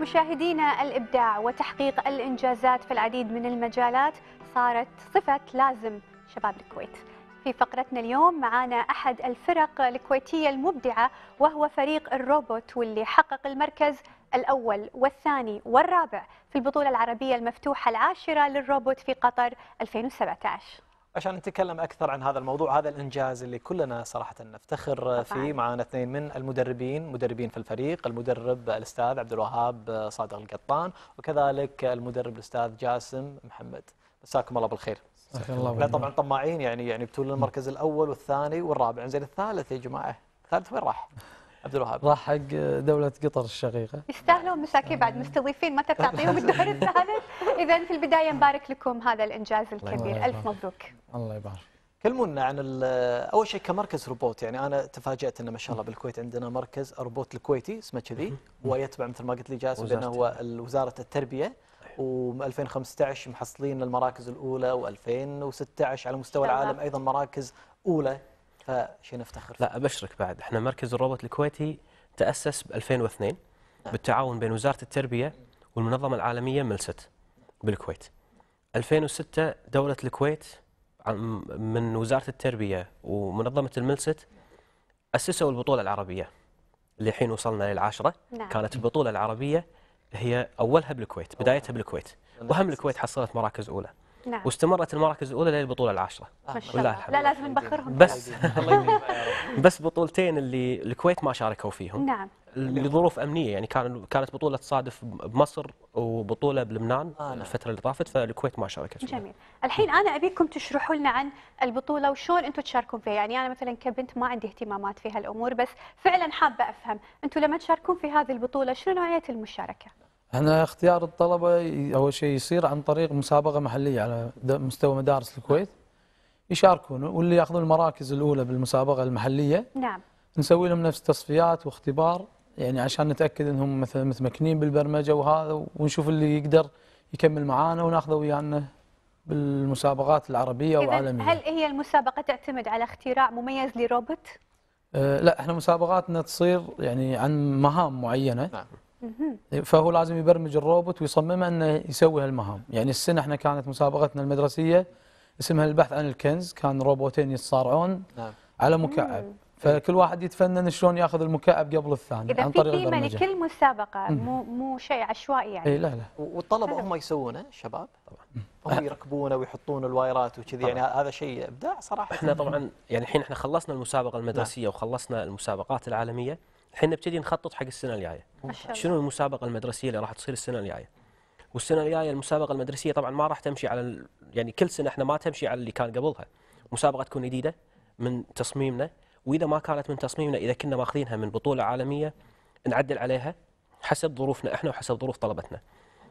مشاهدينا الإبداع وتحقيق الإنجازات في العديد من المجالات صارت صفة لازم شباب الكويت في فقرتنا اليوم معنا أحد الفرق الكويتية المبدعة وهو فريق الروبوت واللي حقق المركز الأول والثاني والرابع في البطولة العربية المفتوحة العاشرة للروبوت في قطر 2017 عشان نتكلم أكثر عن هذا الموضوع هذا الإنجاز اللي كلنا صراحة نفتخر فيه معنا اثنين من المدربين مدربين في الفريق المدرب الأستاذ عبد الوهاب صادق القطان وكذلك المدرب الأستاذ جاسم محمد مساكم الله بالخير الله لا طبعا طماعين يعني يعني بتقول المركز الأول والثاني والرابع زين الثالث يا جماعة الثالث وين راح؟ عبد الوهاب راح حق دولة قطر الشقيقة يستاهلون مساكين بعد مستضيفين متى بتعطيهم الدور الثالث إذا في البداية نبارك لكم هذا الإنجاز الكبير ألف مبروك الله يبارك كلمونا عن اول شيء كمركز روبوت يعني انا تفاجات انه ما شاء الله بالكويت عندنا مركز روبوت الكويتي اسمه كذي ويتبع مثل ما قلت لي جاسم انه هو وزاره التربيه و2015 محصلين المراكز الاولى و2016 على مستوى العالم ايضا مراكز اولى فشيء نفتخر فيه. لا ابشرك بعد احنا مركز الروبوت الكويتي تاسس ب 2002 نعم. بالتعاون بين وزاره التربيه والمنظمه العالميه ملست بالكويت 2006 دوله الكويت من وزاره التربيه ومنظمه الملست اسسوا البطوله العربيه اللي الحين وصلنا للعاشره نعم. كانت البطوله العربيه هي اولها بالكويت بدايتها بالكويت نعم. وهم الكويت حصلت مراكز اولى نعم. واستمرت المراكز الاولى للبطوله العاشره آه. والله لا لازم نبخرهم بس بس بطولتين اللي الكويت ما شاركوا فيهم نعم لظروف امنيه يعني كان كانت بطوله تصادف بمصر وبطوله بلبنان آه نعم. الفتره اللي طافت فالكويت ما شاركت فيها. جميل الحين انا ابيكم تشرحوا لنا عن البطوله وشلون انتم تشاركون فيها يعني انا مثلا كبنت ما عندي اهتمامات في هالامور بس فعلا حابه افهم انتم لما تشاركون في هذه البطوله شنو نوعيه المشاركه احنا اختيار الطلبه اول شيء يصير عن طريق مسابقه محليه على مستوى مدارس الكويت يشاركون واللي ياخذون المراكز الاولى بالمسابقه المحليه نعم نسوي لهم نفس تصفيات واختبار يعني عشان نتاكد انهم مثلا متمكنين بالبرمجه وهذا ونشوف اللي يقدر يكمل معانا وناخذه ويانا بالمسابقات العربيه والعالميه. هل هي المسابقه تعتمد على اختراع مميز لروبوت؟ أه لا احنا مسابقاتنا تصير يعني عن مهام معينه نعم. إيه، فهو لازم يبرمج الروبوت ويصممه انه يسوي هالمهام، يعني السنه احنا كانت مسابقتنا المدرسيه اسمها البحث عن الكنز، كان روبوتين يتصارعون نعم. على مكعب، فكل واحد يتفنن شلون ياخذ المكعب قبل الثاني إذا عن طريق في قيمه لكل مسابقه مو مو شيء عشوائي يعني اي لا لا والطلبه هم يسوونه الشباب طبعا هم يركبونه ويحطون الوايرات وكذي يعني هذا شيء ابداع صراحه احنا طبعا يعني الحين احنا خلصنا المسابقه نعم. المدرسيه وخلصنا المسابقات العالميه الحين نبتدي نخطط حق السنه الجايه شنو المسابقه المدرسيه اللي راح تصير السنه الجايه والسنه الجايه المسابقه المدرسيه طبعا ما راح تمشي على يعني كل سنه احنا ما تمشي على اللي كان قبلها مسابقه تكون جديده من تصميمنا واذا ما كانت من تصميمنا اذا كنا ماخذينها من بطوله عالميه نعدل عليها حسب ظروفنا احنا وحسب ظروف طلبتنا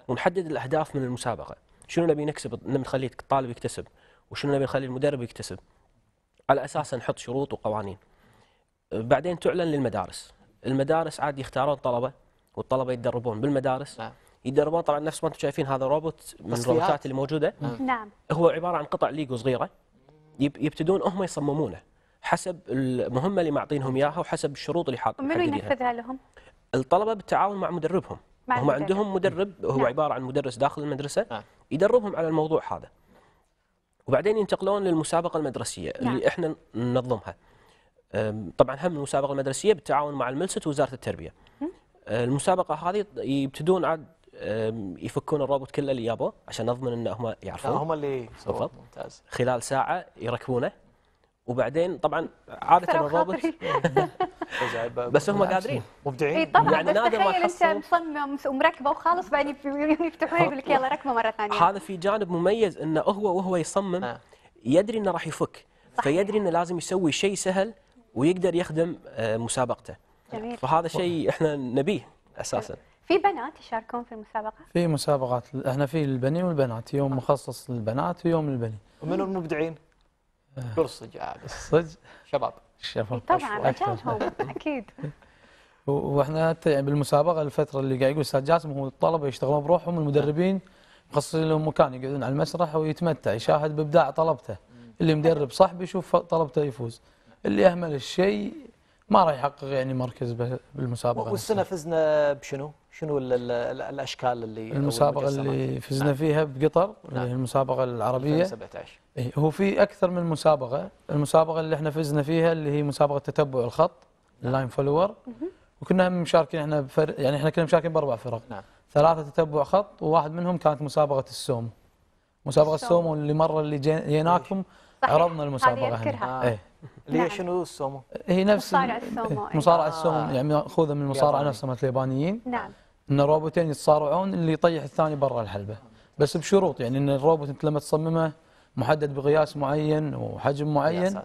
ونحدد الاهداف من المسابقه شنو نبي نكسب نبي نخلي الطالب يكتسب وشنو نبي نخلي المدرب يكتسب على اساسها نحط شروط وقوانين بعدين تعلن للمدارس المدارس عاد يختارون طلبه والطلبه يتدربون بالمدارس نعم. يدربون طبعا نفس ما انتم شايفين هذا روبوت من الروبوتات اللي موجوده نعم. نعم. نعم هو عباره عن قطع ليجو صغيره يبتدون هم يصممونه حسب المهمه اللي معطينهم اياها وحسب الشروط اللي حاطينها منو ينفذها لهم؟ الطلبه بالتعاون مع مدربهم مع هم عندهم مدرب هو نعم. عباره عن مدرس داخل المدرسه نعم. يدربهم على الموضوع هذا وبعدين ينتقلون للمسابقه المدرسيه نعم. اللي احنا ننظمها طبعا هم المسابقه المدرسيه بالتعاون مع الملست ووزاره التربيه. أه، المسابقه هذه يبتدون عاد يفكون الروبوت كله اللي يابوه عشان نضمن ان هم يعرفون هم اللي بالضبط ممتاز خلال ساعه يركبونه وبعدين طبعا عاده الروبوت بس هم قادرين مبدعين اي طبعا يعني بس تخيل انت مصمم ومركبه وخالص بعدين يفتحونه يقول لك يلا ركبه مره ثانيه هذا في جانب مميز انه هو وهو يصمم آه. يدري انه راح يفك فيدري انه لازم يسوي شيء سهل ويقدر يخدم آه، مسابقته جميل. فهذا شيء احنا نبيه اساسا في بنات يشاركون في المسابقه في مسابقات احنا في البني والبنات يوم آه. مخصص للبنات ويوم للبني ومن المبدعين برصج آه. عاد صدق شباب شباب طبعا رجالهم اكيد واحنا بالمسابقه الفتره اللي قاعد يقول استاذ جاسم هو الطلبه يشتغلون بروحهم المدربين مخصصين لهم مكان يقعدون على المسرح ويتمتع يشاهد بابداع طلبته اللي مدرب صح بيشوف طلبته يفوز اللي اهمل الشيء ما راح يحقق يعني مركز بالمسابقه والسنه فزنا بشنو؟ شنو الـ الـ الـ الاشكال اللي المسابقه اللي فزنا نعم. فيها بقطر نعم. اللي هي نعم. المسابقه العربيه 2017 إيه هو في اكثر من مسابقه المسابقه اللي احنا فزنا فيها اللي هي مسابقه تتبع الخط نعم. اللاين فولور وكنا مشاركين احنا بفرق يعني احنا كنا مشاركين باربع فرق نعم. ثلاثه تتبع خط وواحد منهم كانت مسابقه السوم مسابقه السوم, السوم اللي مره اللي جيناكم عرضنا المسابقه هذه ايه اللي هي نعم. شنو السومو؟ هي نفس مصارع السومو مصارع السومو آه. يعني ماخوذه من المصارعه نفسها مثل اليابانيين نعم ان روبوتين يتصارعون اللي يطيح الثاني برا الحلبه بس بشروط يعني ان الروبوت انت لما تصممه محدد بقياس معين وحجم معين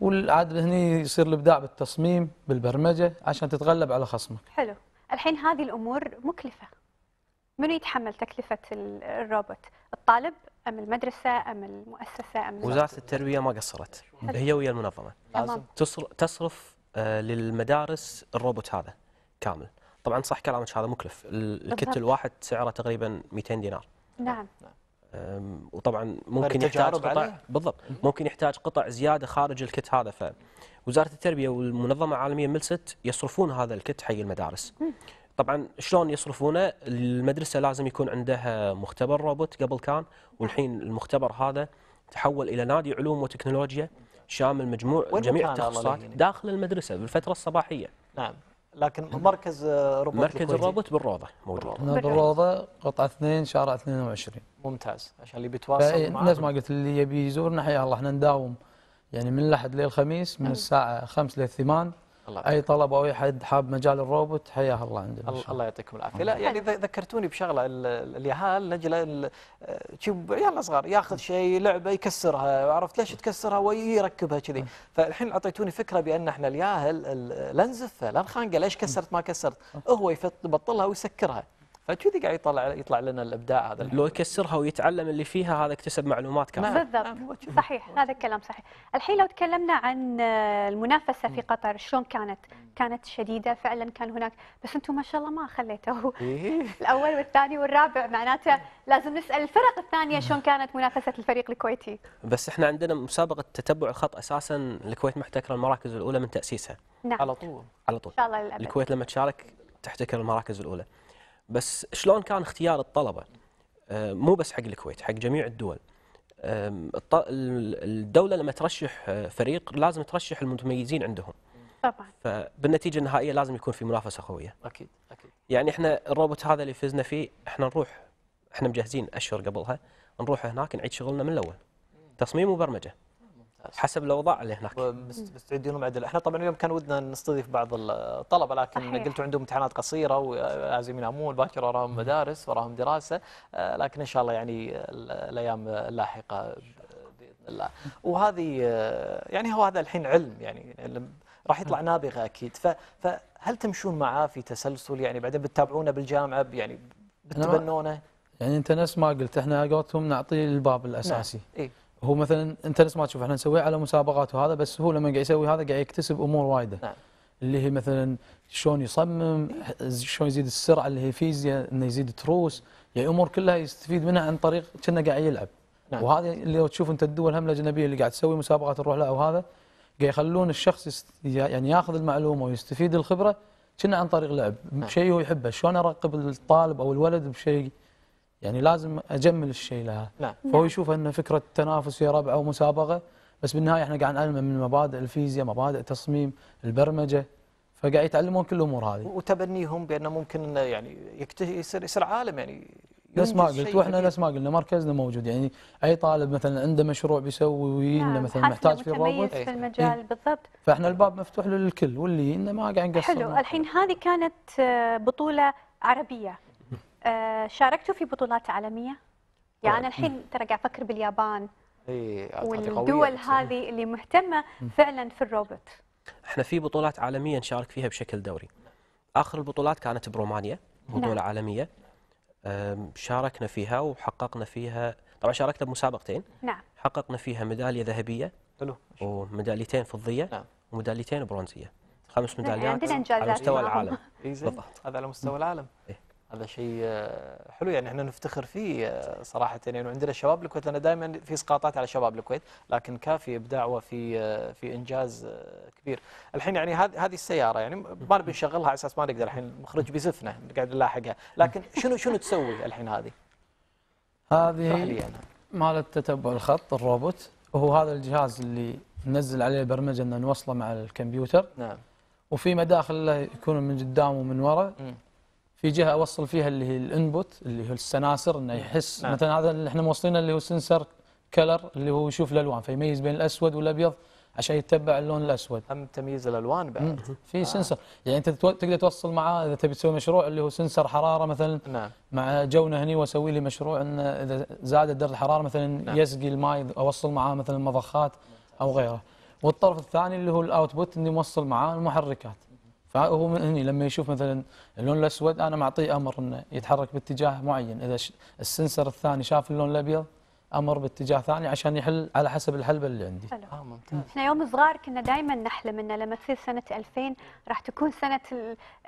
والعاد هني يصير الابداع بالتصميم بالبرمجه عشان تتغلب على خصمك. حلو، الحين هذه الامور مكلفه. منو يتحمل تكلفه الروبوت؟ الطالب ام المدرسه ام المؤسسه ام وزاره التربيه ما قصرت هي ويا المنظمه لازم تصرف آه، للمدارس الروبوت هذا كامل طبعا صح كلامك هذا مكلف الكت الواحد سعره تقريبا 200 دينار نعم وطبعا ممكن يحتاج قطع بالضبط ممكن يحتاج قطع زياده خارج الكت هذا فوزاره التربيه والمنظمه العالميه ملست يصرفون هذا الكت حق المدارس طبعا شلون يصرفونه المدرسه لازم يكون عندها مختبر روبوت قبل كان والحين المختبر هذا تحول الى نادي علوم وتكنولوجيا شامل مجموع جميع التخصصات داخل المدرسه بالفتره الصباحيه نعم لكن مركز روبوت مركز الروبوت بالروضه موجود بالروضه قطعه 2 شارع 22 ممتاز عشان اللي بيتواصل معنا نفس ما قلت اللي يبي يزورنا حيا الله احنا نداوم يعني من الاحد للخميس من نعم. الساعه 5 للثمان الله اي طلب او اي حد حاب مجال الروبوت حياه الله عندنا الله, يعطيكم العافيه لا يعني ذكرتوني بشغله اليهال لجل تشوف آه، عيال صغار ياخذ شيء لعبه يكسرها عرفت ليش تكسرها ويركبها كذي آه. فالحين اعطيتوني فكره بان احنا الياهل لا نزفه لا نخانقه ليش كسرت ما كسرت آه. هو يبطلها ويسكرها فكذي قاعد يطلع يطلع لنا الابداع هذا لو يكسرها ويتعلم اللي فيها هذا اكتسب معلومات كامله بالضبط نعم. صحيح هذا الكلام صحيح الحين لو تكلمنا عن آه، المنافسه في قطر شلون كانت كانت شديده فعلا كان هناك بس انتم ما شاء الله ما خليته إيه. الاول والثاني والرابع معناته لازم نسال الفرق الثانيه شلون كانت منافسه الفريق الكويتي بس احنا عندنا مسابقه تتبع الخط اساسا الكويت محتكره المراكز الاولى من تاسيسها نعم على طول على طول ان شاء الله للأبد. الكويت لما تشارك تحتكر المراكز الاولى بس شلون كان اختيار الطلبه آه، مو بس حق الكويت حق جميع الدول الدوله لما ترشح آه، فريق لازم ترشح المتميزين عندهم طبعا فبالنتيجه النهائيه لازم يكون في منافسه قويه اكيد اكيد يعني احنا الروبوت هذا اللي فزنا فيه احنا نروح احنا مجهزين اشهر قبلها نروح هناك نعيد شغلنا من الاول تصميم وبرمجه حسب الاوضاع اللي هناك مستعدين ومعدل احنا طبعا اليوم كان ودنا نستضيف بعض الطلبه لكن أحيان. قلتوا عندهم امتحانات قصيره ولازم ينامون باكر وراهم مدارس وراهم دراسه آه، لكن ان شاء الله يعني الايام اللاحقه باذن الله وهذه آه، يعني هو هذا الحين علم يعني راح يطلع نابغه اكيد فهل تمشون معاه في تسلسل يعني بعدين بتتابعونه بالجامعه يعني بتبنونه يعني انت نفس ما قلت احنا قولتهم نعطيه الباب الاساسي نعم. إيه؟ هو مثلا انت نفس ما تشوف احنا نسويه على مسابقات وهذا بس هو لما قاعد يسوي هذا قاعد يكتسب امور وايده نعم. اللي هي مثلا شلون يصمم شلون يزيد السرعه اللي هي فيزياء انه يزيد تروس يعني امور كلها يستفيد منها عن طريق كنا قاعد يلعب نعم. وهذا اللي لو تشوف انت الدول هم الاجنبيه اللي قاعد تسوي مسابقات تروح لها وهذا قاعد يخلون الشخص يعني ياخذ المعلومه ويستفيد الخبره كنا عن طريق لعب نعم. شيء هو يحبه شلون ارقب الطالب او الولد بشيء يعني لازم اجمل الشيء لها نعم. فهو يشوف ان فكره تنافس يا ربع او مسابقه بس بالنهايه احنا قاعد نعلمه من مبادئ الفيزياء مبادئ التصميم البرمجه فقاعد يتعلمون كل الامور هذه وتبنيهم بانه ممكن انه يعني يصير يصير عالم يعني نفس ما قلت واحنا نفس ما قلنا مركزنا موجود يعني اي طالب مثلا عنده مشروع بيسوي ويجي نعم مثلا محتاج في روبوت في المجال إيه؟ بالضبط فاحنا الباب مفتوح للكل واللي لنا ما قاعد نقصر حلو الحين هذه كانت بطوله عربيه آه، شاركتوا في بطولات عالميه؟ يعني طيب. الحين ترى قاعد افكر باليابان اي والدول هذه اللي مهتمه فعلا في الروبوت احنا في بطولات عالميه نشارك فيها بشكل دوري اخر البطولات كانت برومانيا بطوله نعم. عالميه شاركنا فيها وحققنا فيها طبعا شاركنا بمسابقتين نعم حققنا فيها ميداليه ذهبيه حلو وميداليتين فضيه نعم. وميداليتين برونزيه خمس ميداليات عندنا انجازات على مستوى إيه، العالم إيه، بالضبط هذا على مستوى العالم إيه؟ هذا شيء آه، حلو يعني احنا نفتخر فيه آه، صراحه يعني عندنا شباب الكويت لان دائما في اسقاطات على شباب الكويت لكن كافي ابداع وفي آه، في انجاز كبير الحين يعني هذه السياره يعني ما نبي نشغلها على اساس ما نقدر الحين المخرج بيزفنا قاعد نلاحقها لكن شنو شنو تسوي الحين هذه هذه مالت تتبع الخط الروبوت وهو هذا الجهاز اللي ننزل عليه البرمجه ان نوصله مع الكمبيوتر نعم وفي مداخل له يكون من قدام ومن ورا في جهه اوصل فيها اللي هي الانبوت اللي هو السناسر انه نعم. يحس نعم. مثلا هذا اللي احنا موصلينه اللي هو سنسر كلر اللي هو يشوف الالوان فيميز بين الاسود والابيض عشان يتبع اللون الاسود هم تمييز الالوان بعد آه. في آه. سنسر يعني انت تقدر توصل معاه اذا تبي تسوي مشروع اللي هو سنسر حراره مثلا نعم. مع جونه هني واسوي لي مشروع انه اذا زادت درجه الحراره مثلا نعم. يسقي الماي اوصل معاه مثلا مضخات او غيره والطرف الثاني اللي هو الاوتبوت اني موصل معاه المحركات فهو من هنا لما يشوف مثلا اللون الاسود انا معطيه امر انه يتحرك باتجاه معين اذا السنسر الثاني شاف اللون الابيض امر باتجاه ثاني عشان يحل على حسب الحلبه اللي عندي. حلو. اه ممتاز. احنا يوم صغار كنا دائما نحلم انه لما تصير سنه 2000 راح تكون سنه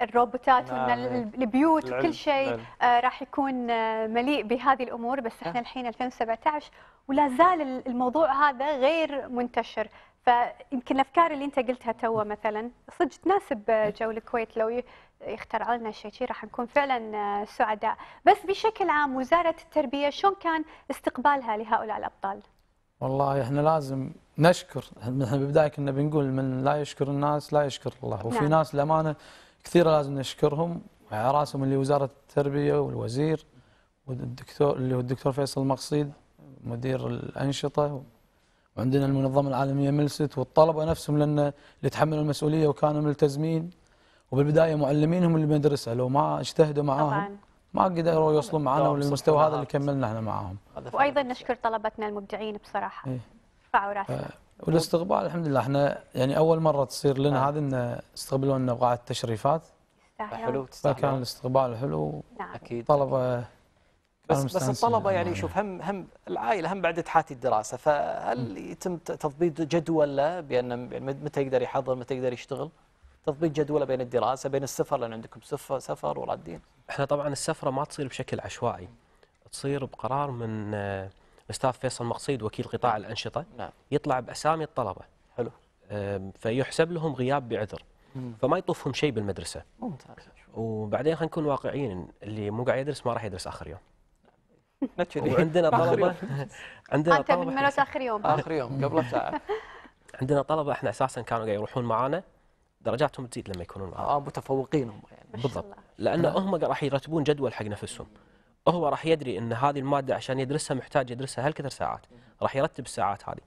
الروبوتات وان البيوت العلم. وكل شيء آه راح يكون آه مليء بهذه الامور بس احنا آه. الحين 2017 ولا زال الموضوع هذا غير منتشر، فيمكن الافكار اللي انت قلتها تو مثلا صدق تناسب جو الكويت لو يخترع لنا شيء راح نكون فعلا سعداء بس بشكل عام وزاره التربيه شلون كان استقبالها لهؤلاء الابطال والله احنا لازم نشكر احنا بالبدايه كنا بنقول من لا يشكر الناس لا يشكر الله وفي نعم. ناس للامانه كثيره لازم نشكرهم على راسهم اللي وزاره التربيه والوزير والدكتور اللي هو الدكتور فيصل مقصيد مدير الانشطه وعندنا المنظمة العالمية ملست والطلبة نفسهم لأن اللي يتحملوا المسؤولية وكانوا ملتزمين وبالبداية معلمينهم اللي بالمدرسة لو ما اجتهدوا معاهم طبعا. ما قدروا يوصلوا معنا للمستوى هذا اللي كملنا احنا معاهم وايضا نشكر طلبتنا المبدعين بصراحه رفعوا إيه؟ آه، والاستقبال الحمد لله احنا يعني اول مره تصير لنا آه. هذه ان استقبلونا بقاعه التشريفات حلو فكان الاستقبال حلو نعم. اكيد طلبه بس بس الطلبه يعني شوف هم هم العائله هم بعد تحاتي الدراسه فهل يتم تضبيط جدول له بان يعني متى يقدر يحضر متى يقدر يشتغل؟ تضبيط جدوله بين الدراسه بين السفر لان عندكم سفر سفر ورادين. احنا طبعا السفره ما تصير بشكل عشوائي تصير بقرار من الاستاذ آه، فيصل مقصيد وكيل قطاع نعم. الانشطه نعم. يطلع باسامي الطلبه. حلو. فيحسب لهم غياب بعذر. فما يطوفهم شيء بالمدرسه. ممتاز. وبعدين خلينا نكون واقعيين اللي مو قاعد يدرس ما راح يدرس اخر يوم. وعندنا طلبه عندنا طلبه انت من اخر يوم اخر يوم قبل ساعه عندنا طلبه احنا اساسا كانوا يروحون معانا درجاتهم تزيد لما يكونون معانا اه متفوقين هم يعني بالضبط لان نعم. هم راح يرتبون جدول حق نفسهم هو راح يدري ان هذه الماده عشان يدرسها محتاج يدرسها هالكثر ساعات راح يرتب الساعات هذه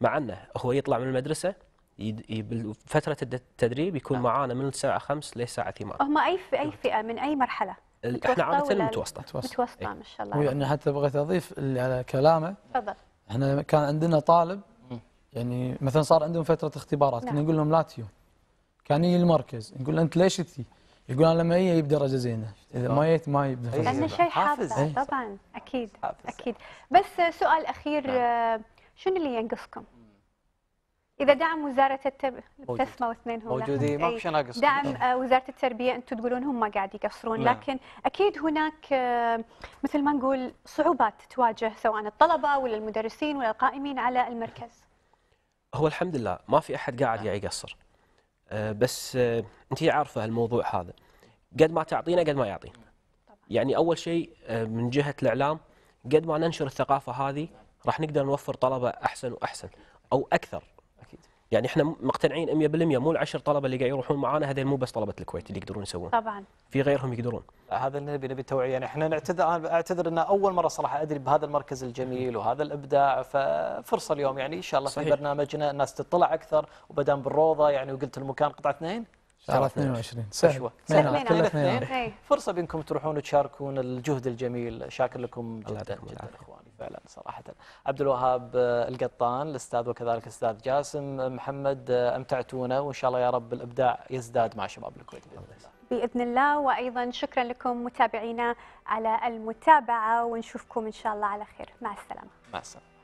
مع انه هو يطلع من المدرسه فتره التدريب يكون نعم. معانا من الساعه 5 للساعه 8 هم اي اي فئه من اي مرحله احنا عاده المتوسطه متوسطه متوسطه إيه. ما شاء الله ويعني حتى بغيت اضيف اللي على كلامه تفضل احنا كان عندنا طالب يعني مثلا صار عندهم فتره اختبارات كنا نعم. نقول لهم لا لاتيو كان يجي المركز نقول له انت ليش تي؟ يقول انا لما يجي بدرجه زينه اذا ما جيت آه. ما يبدا لانه شيء حافظ إيه. طبعا اكيد حافظ. اكيد بس سؤال اخير نعم. آه، شنو اللي ينقصكم؟ اذا دعم وزاره التربيه ابتسمه واثنين هم موجودين ما إيه. في ناقص دعم آه، وزاره التربيه انتم تقولون هم ما قاعد يقصرون لا. نعم. لكن اكيد هناك آه، مثل ما نقول صعوبات تواجه سواء الطلبه ولا المدرسين ولا القائمين على المركز هو الحمد لله ما في احد قاعد قاعد نعم. يقصر آه، بس انت عارفه الموضوع هذا قد ما تعطينا قد ما يعطينا يعني اول شيء من جهه الاعلام قد ما ننشر الثقافه هذه راح نقدر نوفر طلبه احسن واحسن او اكثر يعني احنا مقتنعين 100% مو العشر طلبه اللي قاعد يروحون معانا هذول مو بس طلبه الكويت اللي يقدرون يسوون طبعا في غيرهم يقدرون هذا اللي نبي نبي التوعيه يعني احنا نعتذر انا اعتذر ان اول مره صراحه ادري بهذا المركز الجميل وهذا الابداع ففرصه اليوم يعني ان شاء الله صحيح. في برنامجنا الناس تطلع اكثر وبدام بالروضه يعني وقلت المكان قطعه اثنين شهر 22 سهل سهل ايه. فرصه بانكم تروحون وتشاركون الجهد الجميل شاكر لكم جدا جدا فعلا صراحة عبد الوهاب آه، القطان الأستاذ وكذلك الأستاذ جاسم آه، محمد آه، أمتعتونا وإن شاء الله يا رب الإبداع يزداد مع شباب الكويت بإذن الله بإذن الله وأيضا شكرا لكم متابعينا على المتابعة ونشوفكم إن شاء الله على خير مع السلامة مع السلامة